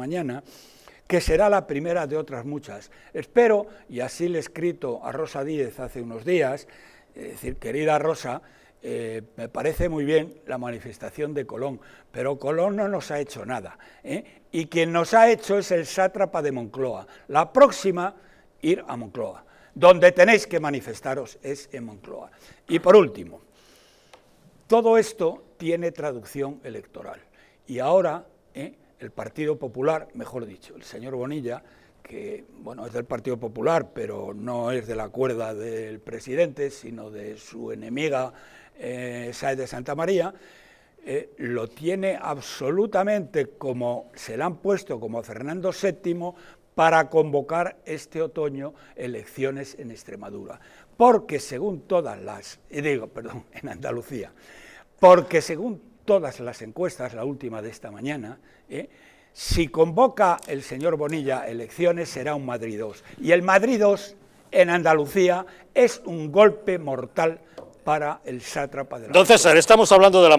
mañana, que será la primera de otras muchas. Espero, y así le he escrito a Rosa Díez hace unos días, es decir, querida Rosa, eh, me parece muy bien la manifestación de Colón, pero Colón no nos ha hecho nada. ¿eh? Y quien nos ha hecho es el sátrapa de Moncloa. La próxima, ir a Moncloa. Donde tenéis que manifestaros es en Moncloa. Y por último, todo esto tiene traducción electoral. Y ahora... ¿eh? el Partido Popular, mejor dicho, el señor Bonilla, que bueno, es del Partido Popular, pero no es de la cuerda del presidente, sino de su enemiga eh, de Santa María, eh, lo tiene absolutamente como se le han puesto como Fernando VII para convocar este otoño elecciones en Extremadura, porque según todas las, eh, digo, perdón, en Andalucía, porque según todas las encuestas, la última de esta mañana, ¿eh? si convoca el señor Bonilla elecciones será un Madrid 2. Y el Madrid 2 en Andalucía es un golpe mortal para el sátrapa de estamos hablando de la